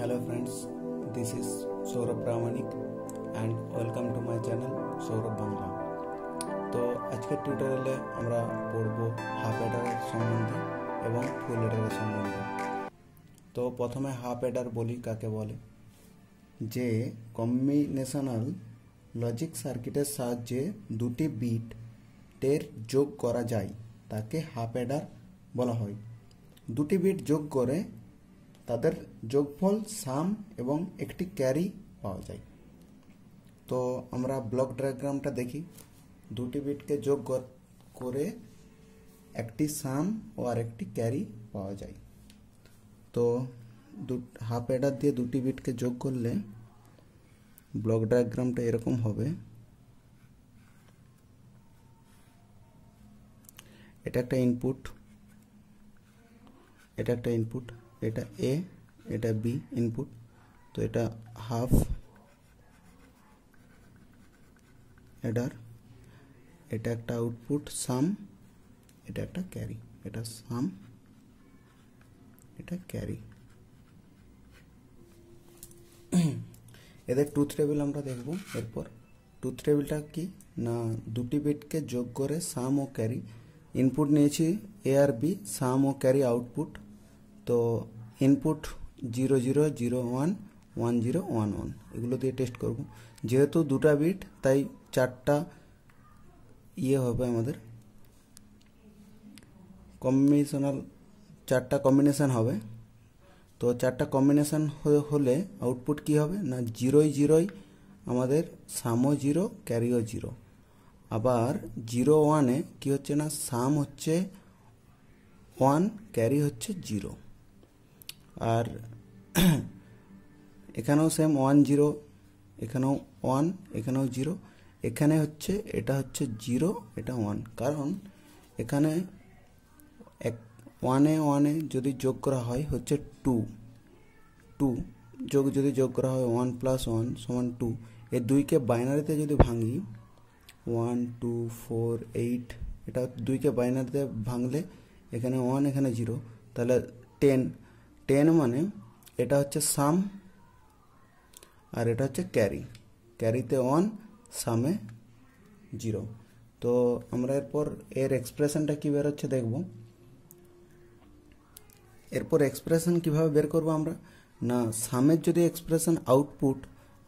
hello friends this is Sourav Pramanik and welcome to my channel Sourav Bangla তো আজকের টিউটোরিয়ালে আমরা পড়ব হাফ এডারের সম্বন্ধে এবং ফুল এডারের সম্বন্ধে তো প্রথমে হাফ এডার বলি কাকে বলে যে কম্বিনেশনাল লজিক সার্কিটের সাহায্যে দুটি বিটের যোগ করা যায় তাকে হাফ এডার বলা হয় দুটি বিট যোগ করে তাদের যোগফল সাম এবং একটি ক্যারি পাওয়া যায় তো আমরা ব্লক ডায়াগ্রামটা দেখি দুটি বিটকে যোগ করে একটি সাম ও আরেকটি ক্যারি পাওয়া যায় তো দু হাফ অ্যাডার দিয়ে দুটি বিটকে যোগ করলে ব্লক ডায়াগ্রামটা এরকম হবে এটা একটা ইনপুট এটা একটা ইনপুট এটা এ এটা বি ইনপুট তো এটা হাফ এডার এটা একটা আউটপুট সাম এটা একটা ক্যারি এটা সাম এটা ক্যারি এদের টুথ টেবিল আমরা দেখব এরপর টুথ টেবিলটা কি না দুটি বিটকে যোগ করে সাম ও ক্যারি ইনপুট নিয়েছি এ আর বি সাম ও ক্যারি আউটপুট তো input zero zero zero one one zero one one এগুলো দিয়ে টেস্ট করব যেহেতু দুটা বিট তাই চারটা ইয়ে হবে আমাদের কম্বিনেশনাল চারটা কম্বিনেশান হবে তো চারটা কম্বিনেশান হলে আউটপুট কি হবে না জিরোই জিরোই আমাদের সামও জিরো ক্যারিও জিরো আবার জিরো ওয়ানে কী হচ্ছে না সাম হচ্ছে ওয়ান ক্যারি হচ্ছে জিরো আর এখানেও সেম ওয়ান জিরো এখানেও ওয়ান এখানেও জিরো এখানে হচ্ছে এটা হচ্ছে জিরো এটা ওয়ান কারণ এখানে এক ওয়ানে ওয়ানে যদি যোগ করা হয় হচ্ছে টু টু যোগ যদি যোগ করা হয় ওয়ান প্লাস ওয়ান সমান টু এ দুইকে বাইনারিতে যদি ভাঙি ওয়ান টু ফোর এইট এটা দুইকে বাইনারিতে ভাঙলে এখানে ওয়ান এখানে জিরো তাহলে টেন টেন মানে এটা হচ্ছে সাম আর এটা হচ্ছে ক্যারি ক্যারিতে ওয়ান সামে জিরো তো আমরা এরপর এর এক্সপ্রেশনটা কী বেরোচ্ছে দেখব এরপর এক্সপ্রেশন কিভাবে বের করব আমরা না সামের যদি এক্সপ্রেশন আউটপুট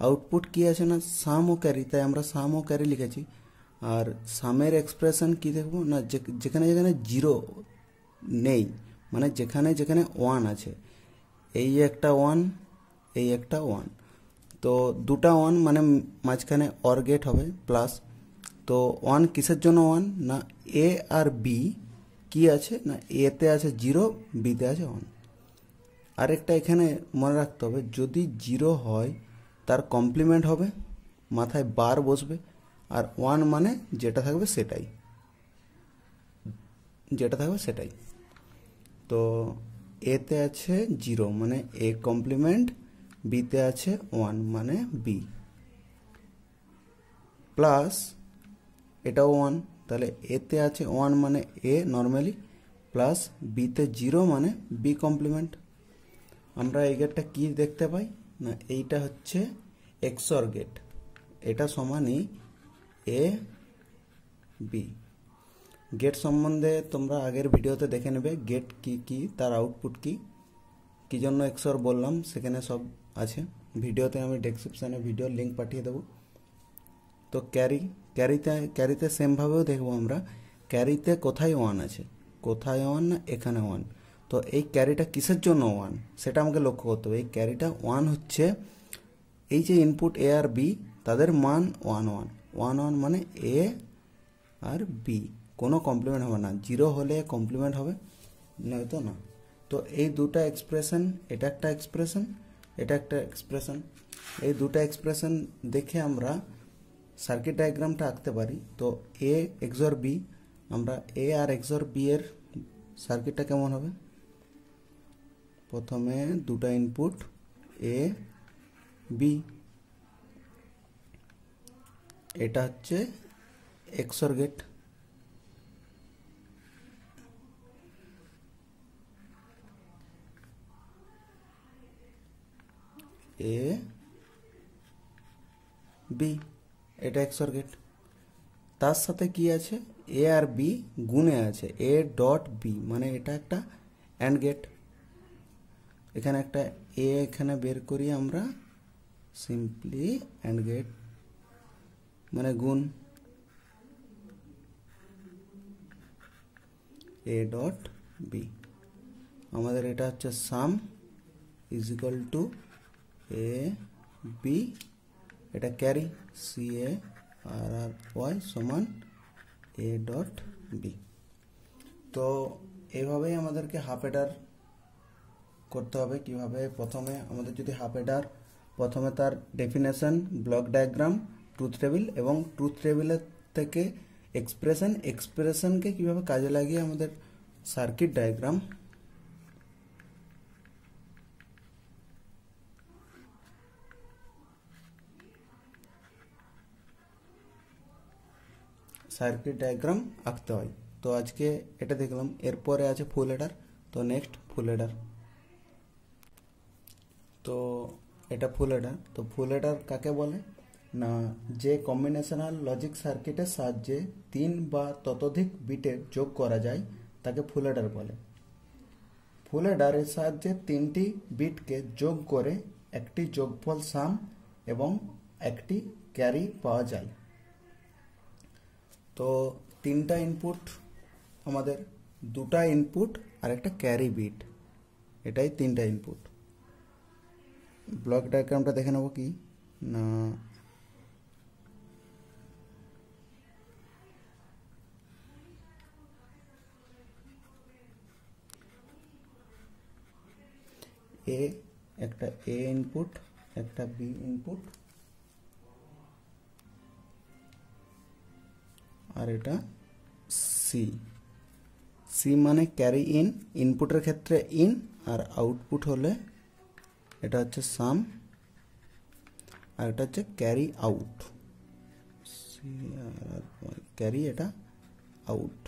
আউটপুট কি আছে না সাম ও ক্যারি তাই আমরা সাম ও ক্যারি লিখেছি আর সামের এক্সপ্রেশন কি দেখব না যেখানে যেখানে জিরো নেই মানে যেখানে যেখানে ওয়ান আছে এই একটা ওয়ান এই একটা ওয়ান তো দুটা ওয়ান মানে মাঝখানে অর গেট হবে প্লাস তো ওয়ান কিসের জন্য ওয়ান না এ আর বি কি আছে না এতে আছে জিরো বিতে আছে ওয়ান আরেকটা এখানে মনে রাখতে হবে যদি জিরো হয় তার কমপ্লিমেন্ট হবে মাথায় বার বসবে আর ওয়ান মানে যেটা থাকবে সেটাই যেটা থাকবে সেটাই তো এতে আছে জিরো মানে এ কমপ্লিমেন্ট বিতে আছে ওয়ান মানে বি প্লাস এটা ওয়ান তাহলে এতে আছে ওয়ান মানে এ নর্মালি প্লাস বিতে জিরো মানে বি কমপ্লিমেন্ট আমরা এই গেটটা কী দেখতে পাই না এইটা হচ্ছে এক্সর গেট এটা সমানই এ বি গেট সম্বন্ধে তোমরা আগের ভিডিওতে দেখে নেবে গেট কি কি তার আউটপুট কি কী জন্য এক্সর বললাম সেখানে সব আছে ভিডিওতে আমি ডেসক্রিপশানে ভিডিও লিঙ্ক পাঠিয়ে দেবো তো ক্যারি ক্যারিতে ক্যারিতে সেমভাবেও দেখবো আমরা ক্যারিতে কোথায় ওয়ান আছে কোথায় ওয়ান না এখানে ওয়ান তো এই ক্যারিটা কিসের জন্য ওয়ান সেটা আমাকে লক্ষ্য করতে হবে এই ক্যারিটা ওয়ান হচ্ছে এই যে ইনপুট এ আর বি তাদের মান ওয়ান ওয়ান ওয়ান ওয়ান মানে এ আর বি কোনো কমপ্লিমেন্ট হবে না জিরো হলে কমপ্লিমেন্ট হবে নয়তো না তো এই দুটা এক্সপ্রেশন এটা একটা এক্সপ্রেশন এটা একটা এক্সপ্রেশন এই দুটা এক্সপ্রেশন দেখে আমরা সার্কিট ডায়াগ্রামটা আঁকতে পারি তো এ এক্সর বি আমরা এ আর এক্সর বি এর সার্কিটটা কেমন হবে প্রথমে দুটা ইনপুট এ বি এটা হচ্ছে এক্সর গেট এ বি এটা এক্সর গেট তার সাথে কি আছে এ আর বি গুণে আছে এ ডট বি মানে এটা একটা অ্যান্ড গেট এখানে একটা এ এখানে বের করি আমরা সিম্পলি অ্যান্ড গেট মানে গুণ এ ডট বি আমাদের এটা হচ্ছে sum is equal to a b এটা ক্যারি ca আর y = a. b তো এবভাবেই আমাদেরকে হাফ এডার করতে হবে কিভাবে প্রথমে আমাদের যদি হাফ এডার প্রথমে তার definition block diagram truth table এবং ট্রুথ টেবিল থেকে এক্সপ্রেশন এক্সপ্রেশন কে কিভাবে কাজে লাগিয়ে আমরা সার্কিট ডায়াগ্রাম সার্কিট ডায়াগ্রাম আঁকতে হয় তো আজকে এটা দেখলাম এরপরে আছে ফুল হেডার তো নেক্সট ফুল এডার তো এটা ফুল হেডার তো ফুল হেডার কাকে বলে না যে কম্বিনেশনাল লজিক সার্কিটের সাহায্যে তিন বা ততোধিক বিটের যোগ করা যায় তাকে ফুল হেডার বলে ফুল হেডারের সাহায্যে তিনটি বিটকে যোগ করে একটি যোগফল সাম এবং একটি ক্যারি পাওয়া যায় তো তিনটা ইনপুট আমাদের দুটা ইনপুট আর একটা ক্যারি বিট এটাই তিনটা ইনপুট ব্লক ডায়াগ্রামটা দেখে নেব কি না এ একটা এ ইনপুট একটা বি ইনপুট আর এটা সি সি মানে ক্যারি ইন ইনপুটের ক্ষেত্রে ইন আর আউটপুট হলে এটা হচ্ছে সাম আর এটা হচ্ছে ক্যারি আউট সি আর ক্যারি এটা আউট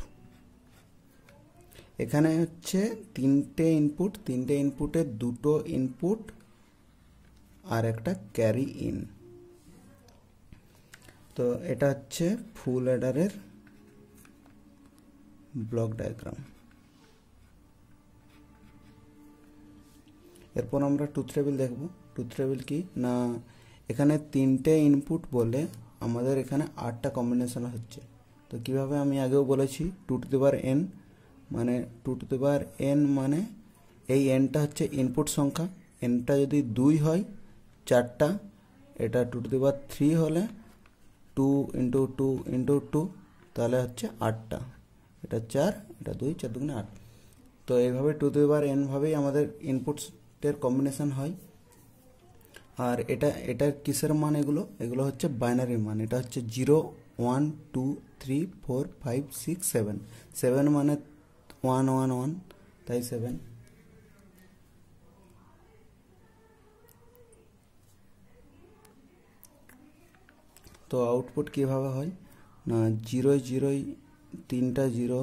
এখানে হচ্ছে তিনটে ইনপুট তিনটে ইনপুটে দুটো ইনপুট আর একটা ক্যারি ইন তো এটা হচ্ছে ফুল অ্যাডারের ব্লক ডায়াগ্রাম এরপর আমরা টুথ টেবিল দেখব টুথ টেবিল কি না এখানে তিনটে ইনপুট বলে আমাদের এখানে আটটা কম্বিনেশন হচ্ছে তো কিভাবে আমি আগেও বলেছি টুট দেবার এন মানে টুট দেবার এন মানে এই এনটা হচ্ছে ইনপুট সংখ্যা এনটা যদি দুই হয় চারটা এটা টুট টু দেবার থ্রি হলে two into two into two তাহলে হচ্ছে আটটা এটা চার এটা দুই চার দুগুণে আট তো এইভাবে টু টু এবার এনভাবেই আমাদের ইনপুটসের কম্বিনেশান হয় আর এটা এটা কিসের মান এগুলো এগুলো হচ্ছে বাইনারি মান এটা হচ্ছে zero one two three four five six seven seven মানে ওয়ান ওয়ান ওয়ান তাই সেভেন তো আউটপুট কীভাবে হয় না জিরোয় জিরোয় তিনটা জিরো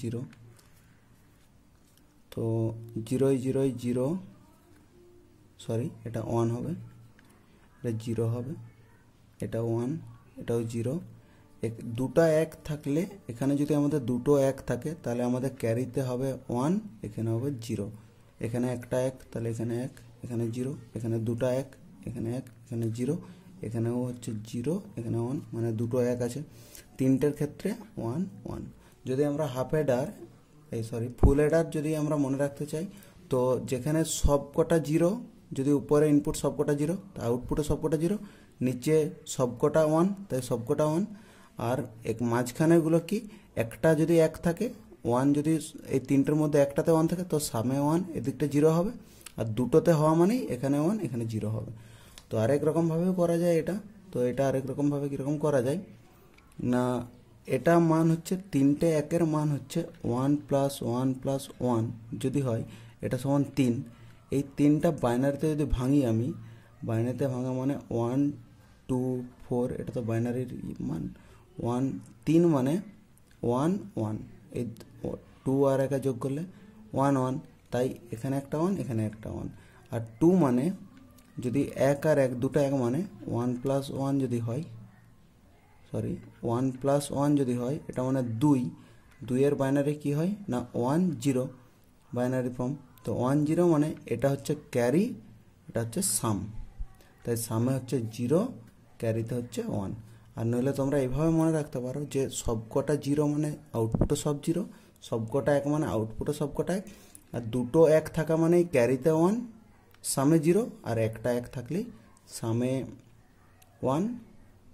জিরো তো জিরোয় জিরোয় জিরো সরি এটা ওয়ান হবে এটা জিরো হবে এটা ওয়ান এটাও জিরো এক দুটো এক থাকলে এখানে যদি আমাদের দুটো এক থাকে তাহলে আমাদের ক্যারিতে হবে ওয়ান এখানে হবে জিরো এখানে একটা এক তাহলে এখানে এক এখানে জিরো এখানে দুটো এক এখানে এক এখানে জিরো এখানেও হচ্ছে জিরো এখানে ওয়ান মানে দুটো এক আছে তিনটের ক্ষেত্রে ওয়ান ওয়ান যদি আমরা হাফ এডার এই সরি ফুল এডার যদি আমরা মনে রাখতে চাই তো যেখানে সবকটা জিরো যদি উপরে ইনপুট সবকটা জিরো তা আউটপুটে সবকটা জিরো নিচে সবকটা ওয়ান তাই সবকটা ওয়ান আর এক মাঝখানেগুলো কি একটা যদি এক থাকে ওয়ান যদি এই তিনটের মধ্যে একটাতে ওয়ান থাকে তো সামে ওয়ান এদিকটা জিরো হবে আর দুটোতে হওয়া মানেই এখানে ওয়ান এখানে জিরো হবে তো আরেক রকমভাবেও করা যায় এটা তো এটা আরেক রকমভাবে কীরকম করা যায় না এটা মান হচ্ছে তিনটে একের মান হচ্ছে one plus one plus one যদি হয় এটা সমান তিন এই তিনটা বাইনারিতে যদি ভাঙি আমি বাইনারিতে ভাঙা মানে ওয়ান টু ফোর এটা তো বাইনারির মান ওয়ান তিন মানে ওয়ান ওয়ান এই টু আর একা যোগ করলে ওয়ান ওয়ান তাই এখানে একটা ওয়ান এখানে একটা ওয়ান আর টু মানে যদি এক আর এক দুটো এক মানে ওয়ান প্লাস ওয়ান যদি হয় সরি ওয়ান প্লাস ওয়ান যদি হয় এটা মানে দুই দুইয়ের বাইনারি কি হয় না ওয়ান জিরো বাইনারি ফর্ম তো ওয়ান জিরো মানে এটা হচ্ছে ক্যারি এটা হচ্ছে সাম তাই সামে হচ্ছে জিরো ক্যারিতে হচ্ছে ওয়ান আর নইলে তোমরা এভাবে মনে রাখতে পারো যে সবকটা জিরো মানে আউটপুটও সব জিরো সবকটা এক মানে আউটপুটও সবকটা এক আর দুটো এক থাকা মানে ক্যারিতে ওয়ান সামে জিরো আর একটা এক থাকলে সামে ওয়ান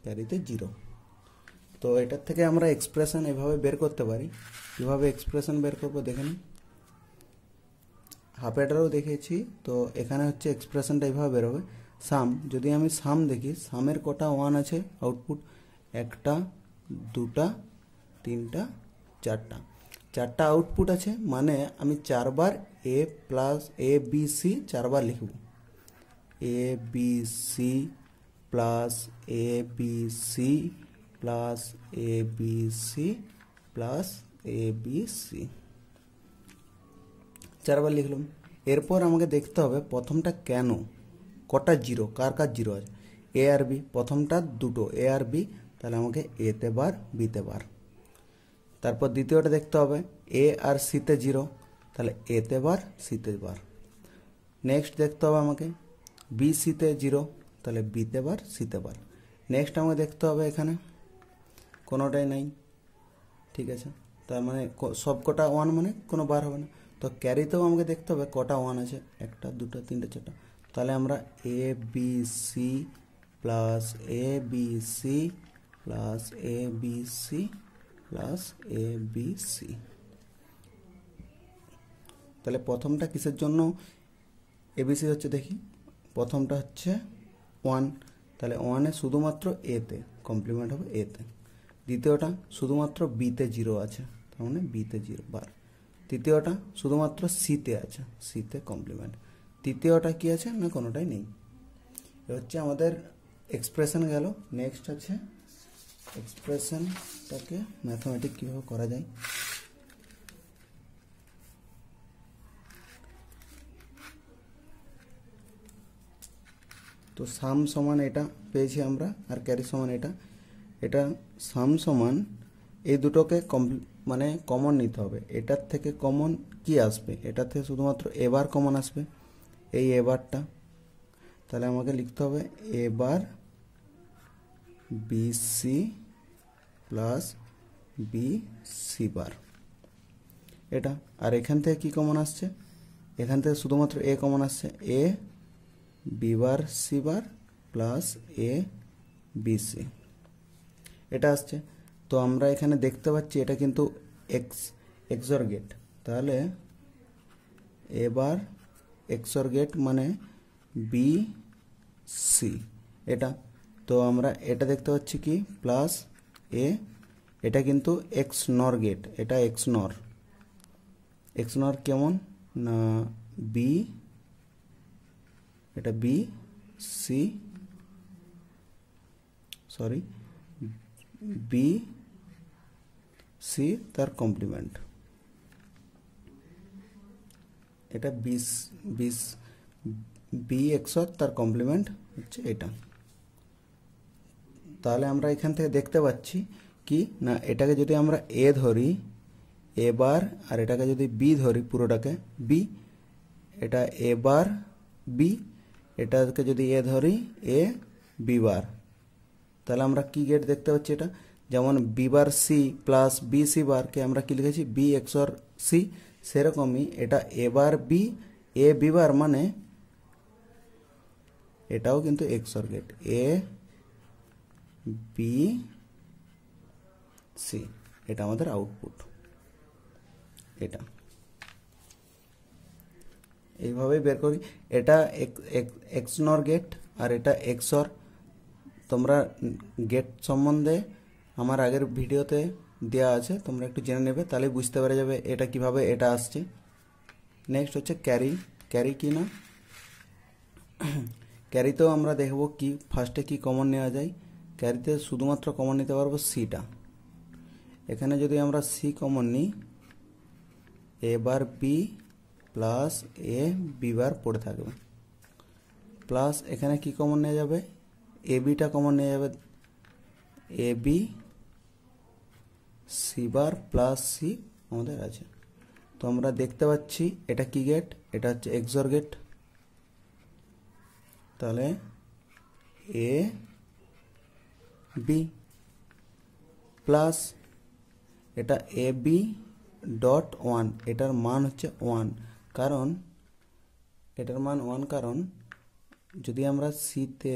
প্যারিতে জিরো তো এটার থেকে আমরা এক্সপ্রেশন এভাবে বের করতে পারি কীভাবে এক্সপ্রেশন বের করবো দেখে হাফ এটারও দেখেছি তো এখানে হচ্ছে এক্সপ্রেশনটা এইভাবে বেরোবে সাম যদি আমি সাম দেখি সামের কটা ওয়ান আছে আউটপুট একটা দুটা তিনটা চারটা চারটা আউটপুট আছে মানে আমি চারবার A plus A B C চারবার লিখব A B C plus A B C plus A B C plus A B C চারবার লিখলাম এরপর আমাকে দেখতে হবে প্রথমটা কেন কটা জিরো কার কার জিরো আছে এ আর বি প্রথমটা দুটো এ আর বি তাহলে আমাকে এতে বার বিতে বার তারপর দ্বিতীয়টা দেখতে হবে এ আর সিতে জিরো তাহলে এতে বার সিতে বার নেক্সট দেখতে হবে আমাকে বি সিতে জিরো তাহলে বিতে বার সিতে বার নেক্সট আমাকে দেখতে হবে এখানে কোনোটাই নাই ঠিক আছে তার মানে সব কটা ওয়ান মানে কোনো বার হবে না তো ক্যারিতেও আমাকে দেখতে হবে কটা ওয়ান আছে একটা দুটো তিনটে চারটে তাহলে আমরা A B C plus A B C plus A B C plus A B C তাহলে প্রথমটা কিসের জন্য এবিসি হচ্ছে দেখি প্রথমটা হচ্ছে ওয়ান তাহলে ওয়ানে শুধুমাত্র এতে কমপ্লিমেন্ট হবে এতে দ্বিতীয়টা শুধুমাত্র বিতে জিরো আছে তার মানে বিতে জিরো বার তৃতীয়টা শুধুমাত্র সিতে আছে সিতে কমপ্লিমেন্ট তৃতীয়টা কি আছে না কোনোটাই নেই হচ্ছে আমাদের এক্সপ্রেশন গেল নেক্সট হচ্ছে এক্সপ্রেশনটাকে ম্যাথমেটিক কীভাবে করা যায় তো সাম সমান এটা পেয়েছি আমরা আর ক্যারি সমান এটা এটা সাম সমান এই দুটোকে মানে কমন নিতে হবে এটার থেকে কমন কি আসবে এটা থেকে শুধুমাত্র এবার কমন আসবে এই এবারটা তাহলে আমাকে লিখতে হবে এবার bc + bc बार এটা আর এখান থেকে কি কমন আসছে এখান থেকে শুধুমাত্র a কমন আসছে a b bar c bar + a bc এটা আসছে তো আমরা এখানে দেখতে পাচ্ছি এটা কিন্তু x এক্সজর্গেট তাহলে a bar x or gate মানে bc এটা तो देखते कि प्लस ए ये क्योंकि एक्स नर गेट एट एक्स नर एक्स नर कम बी एट B C sorry B C तर कमप्लीमेंट एट बी एक्स तर कम्प्लीमेंट हम তাহলে আমরা এখান থেকে দেখতে পাচ্ছি কি না এটাকে যদি আমরা a ধরি a বার আর এটাকে যদি b ধরি পুরোটাকে b এটা a বার b এটা আজকে যদি e ধরি a b বার তাহলে আমরা কি গেট দেখতে হচ্ছে এটা যেমন b বার c + bc বার কে আমরা কি লিখেছি b xor c সেরকমই এটা a bar b a b বার মানে এটাও কিন্তু xor gate a B C এটা আমাদের আউটপুট এটা এইভাবে বের করি এটা এক্সনর গেট আর এটা এক্সর তোমরা গেট সম্বন্ধে আমার আগের ভিডিওতে দেওয়া আছে তোমরা একটু জেনে নেবে তাহলে বুঝতে পারা যাবে এটা কিভাবে এটা আসছে নেক্সট হচ্ছে ক্যারি ক্যারি কি না ক্যারি তো আমরা দেখব কি ফার্স্টে কি কমন নেওয়া যায় ক্যারিতে শুধুমাত্র কমন নিতে পারবো সিটা এখানে যদি আমরা সি কমন নিই A bar B plus A B bar পড়ে থাকবে প্লাস এখানে কি কমন নিয়ে যাবে এ বিটা কমন নিয়ে যাবে A B C bar plus C আমাদের আছে তো আমরা দেখতে পাচ্ছি এটা কি গেট এটা হচ্ছে এক্সর গেট তাহলে এ বি প্লাস এটা এ বি ডট ওয়ান এটার মান হচ্ছে ওয়ান কারণ এটার মান ওয়ান কারণ যদি আমরা সিতে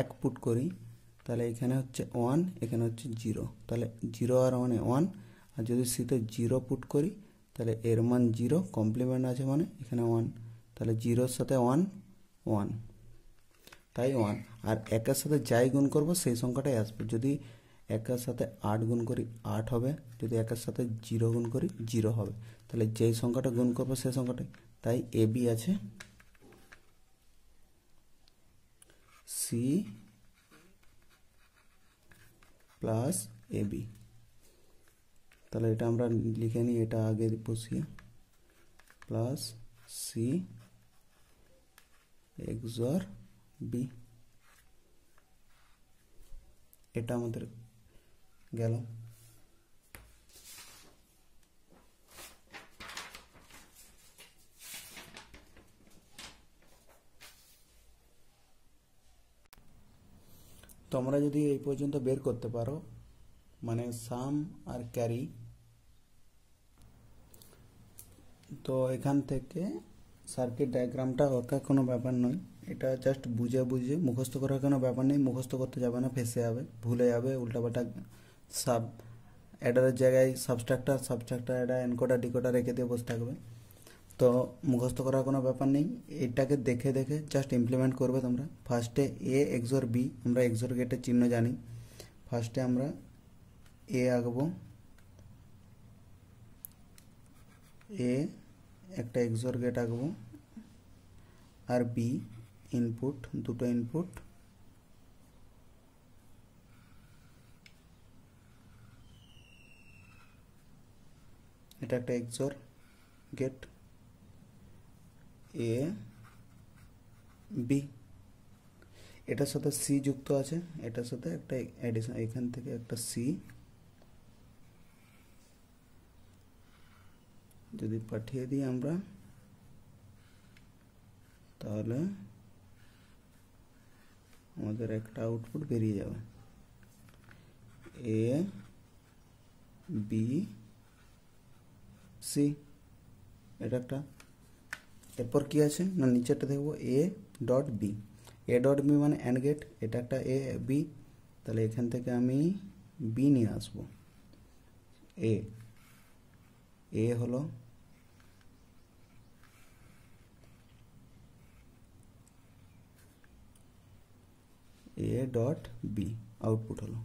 এক পুট করি তাহলে এখানে হচ্ছে ওয়ান এখানে হচ্ছে জিরো তাহলে জিরো আর ওয়ানে ওয়ান আর যদি সিতে জিরো পুট করি তাহলে এর মান জিরো কমপ্লিমেন্ট আছে মানে এখানে ওয়ান তাহলে জিরোর সাথে ওয়ান ওয়ান তাই ওয়ান আর একের সাথে যাই গুণ করব সেই সংখ্যাটাই আসবে যদি একের সাথে আট গুণ করি আট হবে যদি একের সাথে জিরো গুণ করি জিরো হবে তাহলে যেই সংখ্যাটা গুণ করবো সেই সংখ্যাটাই তাই এ বি আছে সি প্লাস এ বি তাহলে এটা আমরা লিখে নিই এটা আগে বসিয়ে প্লাস সি এক্সর বি এটা আমাদের গেল তোমরা যদি এই পর্যন্ত বের করতে পারো মানে সাম আর ক্যারি তো এখান থেকে সার্কিট ডায়াগ্রামটা অর্থাৎ কোনো ব্যাপার নয় এটা জাস্ট বুঝে বুঝে মুখস্থ করার কোনো ব্যাপার নেই মুখস্থ করতে যাবে না ফেসে যাবে ভুলে যাবে উল্টাপাল্টা সাব অ্যাডারের জায়গায় সাবস্ট্রাক্টার সাবস্ট্রাক্টার অ্যাডা এনকোটা ডিকোডার রেখে দিয়ে বসে থাকবে তো মুখস্থ করার কোনো ব্যাপার নেই এটাকে দেখে দেখে জাস্ট ইমপ্লিমেন্ট করবে তোমরা ফার্স্টে এ এক্সোর বি আমরা এক্সোর গেটের চিহ্ন জানি ফার্স্টে আমরা এ আঁকবো এ একটা এক্সর গেট আঁকবো আর বি ইনপুট দুটো ইনপুট এটা একটা এক্সর গেট এ বি এটার সাথে সি যুক্ত আছে এটার সাথে একটা এডিশন এখান থেকে একটা সি যদি পঠে দি আমরা তাহলে আমাদের একটা আউটপুট বেরিয়ে যাবে এ বি সি এটাটা এপর কি আছে না নিচেটা দেখো A dot B A dot B মানে এন্ড গেট এটা একটা এ বি তাহলে এখান থেকে আমি বি নি আসব এ এ হলো এ ডট বি আউটপুট হলো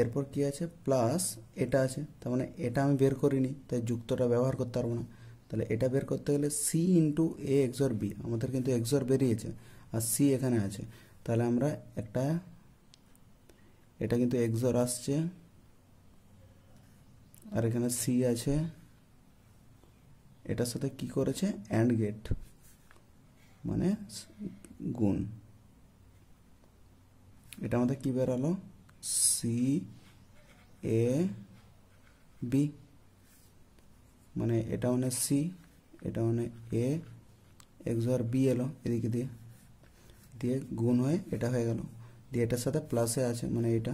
এরপর কি আছে প্লাস এটা আছে তার মানে এটা আমি বের করিনি তাই যুক্তটা ব্যবহার করতে পারবো না তাহলে এটা বের করতে গেলে C into A XOR B আমাদের কিন্তু এক্সর বেরিয়েছে আর সি এখানে আছে তাহলে আমরা একটা এটা কিন্তু এক্সর আসছে আর এখানে সি আছে এটার সাথে কি করেছে অ্যান্ড গেট মানে গুণ এটা আমাদের কি বের হলো সি এ বি মানে এটা মানে সি এটা মানে এ এক্স আর বি এলো এদিকে দিয়ে দিয়ে গুণ হয় এটা হয়ে গেল দিটার সাথে প্লাসে আছে মানে এটা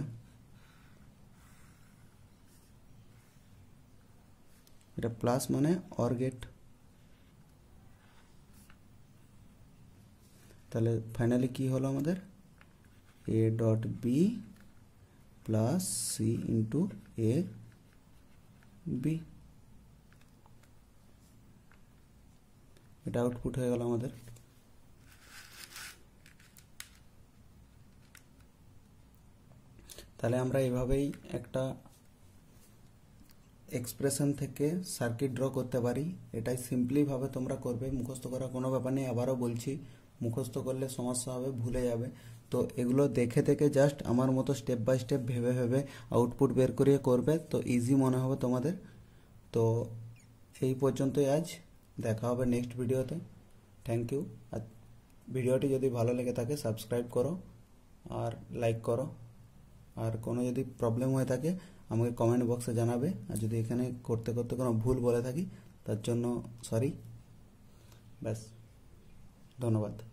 এটা প্লাস মানে অর গেট তাহলে ফাইনালি কি হলো আমাদের a dot b plus c into a b এটা আউটপুট হয়ে গেল আমাদের তাহলে আমরা এভাবেই একটা এক্সপ্রেশন থেকে সার্কিট ড্র করতে পারি এটাই সিম্পলিভাবে তোমরা করবে মুখস্থ করা কোনো ব্যাপার নেই আবারও বলছি মুখস্থ করলে সমস্যা হবে ভুলে যাবে তো এগুলো দেখে দেখে জাস্ট আমার মতো স্টেপ বাই স্টেপ ভেবে ভেবে আউটপুট বের করিয়ে করবে তো ইজি মনে হবে তোমাদের তো এই পর্যন্তই আজ দেখা হবে নেক্সট ভিডিওতে থ্যাংক ইউ আর ভিডিওটি যদি ভালো লেগে থাকে সাবস্ক্রাইব করো আর লাইক করো আর কোনো যদি প্রবলেম হয়ে থাকে আমাকে কমেন্ট বক্সে জানাবে আর যদি এখানে করতে করতে কোনো ভুল বলে থাকি তার জন্য সরি ব্যাস ধন্যবাদ